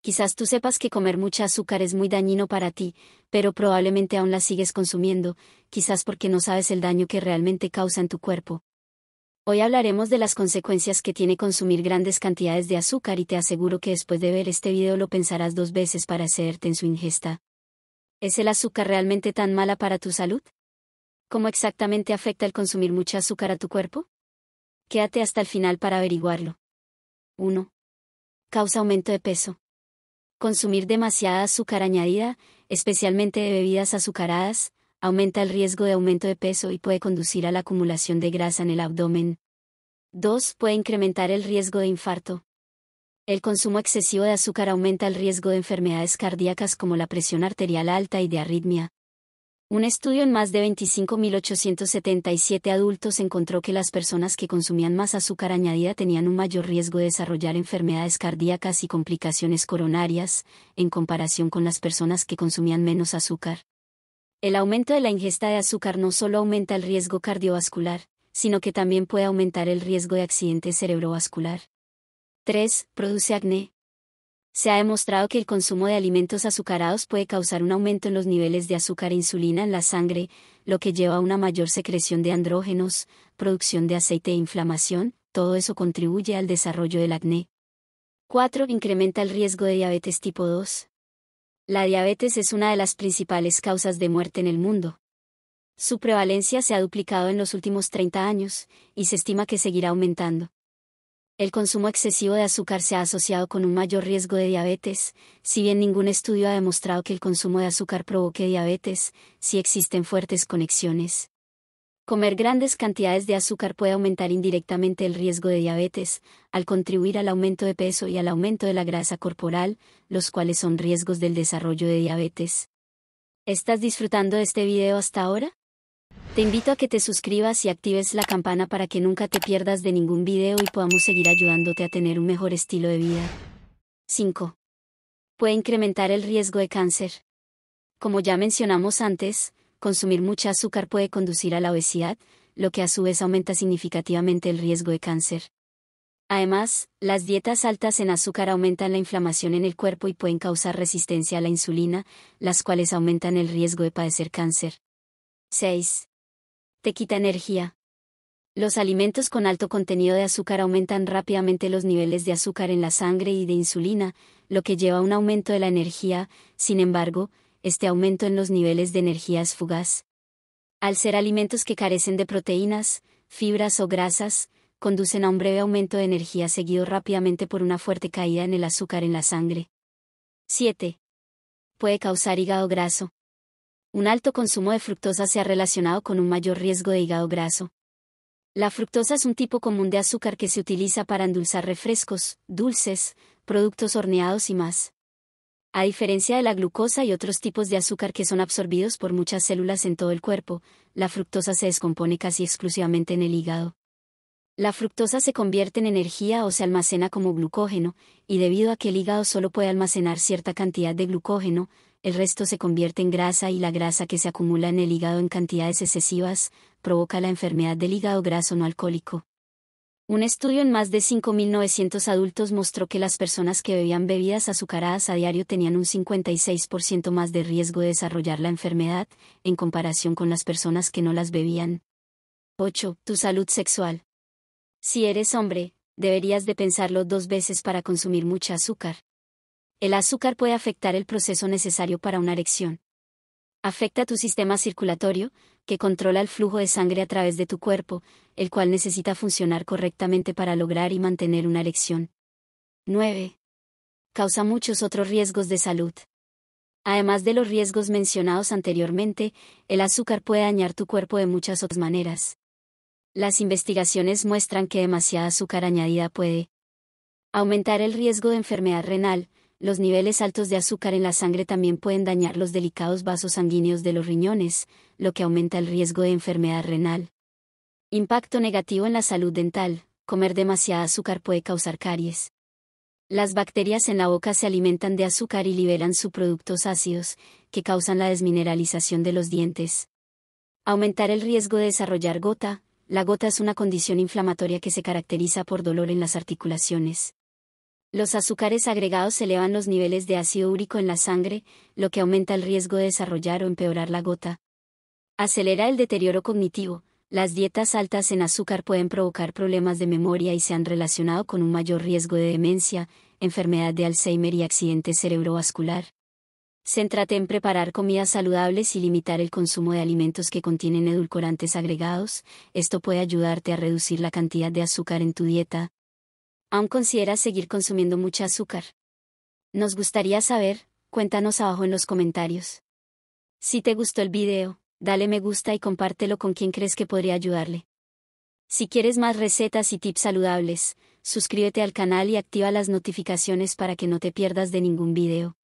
Quizás tú sepas que comer mucha azúcar es muy dañino para ti, pero probablemente aún la sigues consumiendo, quizás porque no sabes el daño que realmente causa en tu cuerpo. Hoy hablaremos de las consecuencias que tiene consumir grandes cantidades de azúcar y te aseguro que después de ver este video lo pensarás dos veces para cederte en su ingesta. ¿Es el azúcar realmente tan mala para tu salud? ¿Cómo exactamente afecta el consumir mucha azúcar a tu cuerpo? Quédate hasta el final para averiguarlo. 1. Causa aumento de peso Consumir demasiada azúcar añadida, especialmente de bebidas azucaradas, aumenta el riesgo de aumento de peso y puede conducir a la acumulación de grasa en el abdomen. 2. Puede incrementar el riesgo de infarto. El consumo excesivo de azúcar aumenta el riesgo de enfermedades cardíacas como la presión arterial alta y de arritmia, un estudio en más de 25.877 adultos encontró que las personas que consumían más azúcar añadida tenían un mayor riesgo de desarrollar enfermedades cardíacas y complicaciones coronarias, en comparación con las personas que consumían menos azúcar. El aumento de la ingesta de azúcar no solo aumenta el riesgo cardiovascular, sino que también puede aumentar el riesgo de accidente cerebrovascular. 3. Produce acné, se ha demostrado que el consumo de alimentos azucarados puede causar un aumento en los niveles de azúcar e insulina en la sangre, lo que lleva a una mayor secreción de andrógenos, producción de aceite e inflamación, todo eso contribuye al desarrollo del acné. 4. Incrementa el riesgo de diabetes tipo 2. La diabetes es una de las principales causas de muerte en el mundo. Su prevalencia se ha duplicado en los últimos 30 años, y se estima que seguirá aumentando el consumo excesivo de azúcar se ha asociado con un mayor riesgo de diabetes, si bien ningún estudio ha demostrado que el consumo de azúcar provoque diabetes, sí existen fuertes conexiones. Comer grandes cantidades de azúcar puede aumentar indirectamente el riesgo de diabetes, al contribuir al aumento de peso y al aumento de la grasa corporal, los cuales son riesgos del desarrollo de diabetes. ¿Estás disfrutando de este video hasta ahora? Te invito a que te suscribas y actives la campana para que nunca te pierdas de ningún video y podamos seguir ayudándote a tener un mejor estilo de vida. 5. Puede incrementar el riesgo de cáncer. Como ya mencionamos antes, consumir mucha azúcar puede conducir a la obesidad, lo que a su vez aumenta significativamente el riesgo de cáncer. Además, las dietas altas en azúcar aumentan la inflamación en el cuerpo y pueden causar resistencia a la insulina, las cuales aumentan el riesgo de padecer cáncer. 6 te quita energía. Los alimentos con alto contenido de azúcar aumentan rápidamente los niveles de azúcar en la sangre y de insulina, lo que lleva a un aumento de la energía, sin embargo, este aumento en los niveles de energía es fugaz. Al ser alimentos que carecen de proteínas, fibras o grasas, conducen a un breve aumento de energía seguido rápidamente por una fuerte caída en el azúcar en la sangre. 7. Puede causar hígado graso un alto consumo de fructosa se ha relacionado con un mayor riesgo de hígado graso. La fructosa es un tipo común de azúcar que se utiliza para endulzar refrescos, dulces, productos horneados y más. A diferencia de la glucosa y otros tipos de azúcar que son absorbidos por muchas células en todo el cuerpo, la fructosa se descompone casi exclusivamente en el hígado. La fructosa se convierte en energía o se almacena como glucógeno, y debido a que el hígado solo puede almacenar cierta cantidad de glucógeno, el resto se convierte en grasa y la grasa que se acumula en el hígado en cantidades excesivas, provoca la enfermedad del hígado graso no alcohólico. Un estudio en más de 5.900 adultos mostró que las personas que bebían bebidas azucaradas a diario tenían un 56% más de riesgo de desarrollar la enfermedad, en comparación con las personas que no las bebían. 8. Tu salud sexual. Si eres hombre, deberías de pensarlo dos veces para consumir mucha azúcar. El azúcar puede afectar el proceso necesario para una erección. Afecta tu sistema circulatorio, que controla el flujo de sangre a través de tu cuerpo, el cual necesita funcionar correctamente para lograr y mantener una erección. 9. Causa muchos otros riesgos de salud. Además de los riesgos mencionados anteriormente, el azúcar puede dañar tu cuerpo de muchas otras maneras. Las investigaciones muestran que demasiada azúcar añadida puede aumentar el riesgo de enfermedad renal, los niveles altos de azúcar en la sangre también pueden dañar los delicados vasos sanguíneos de los riñones, lo que aumenta el riesgo de enfermedad renal. Impacto negativo en la salud dental. Comer demasiada azúcar puede causar caries. Las bacterias en la boca se alimentan de azúcar y liberan subproductos productos ácidos, que causan la desmineralización de los dientes. Aumentar el riesgo de desarrollar gota. La gota es una condición inflamatoria que se caracteriza por dolor en las articulaciones. Los azúcares agregados elevan los niveles de ácido úrico en la sangre, lo que aumenta el riesgo de desarrollar o empeorar la gota. Acelera el deterioro cognitivo. Las dietas altas en azúcar pueden provocar problemas de memoria y se han relacionado con un mayor riesgo de demencia, enfermedad de Alzheimer y accidente cerebrovascular. Céntrate en preparar comidas saludables y limitar el consumo de alimentos que contienen edulcorantes agregados, esto puede ayudarte a reducir la cantidad de azúcar en tu dieta, ¿Aún consideras seguir consumiendo mucha azúcar? Nos gustaría saber, cuéntanos abajo en los comentarios. Si te gustó el video, dale me gusta y compártelo con quien crees que podría ayudarle. Si quieres más recetas y tips saludables, suscríbete al canal y activa las notificaciones para que no te pierdas de ningún video.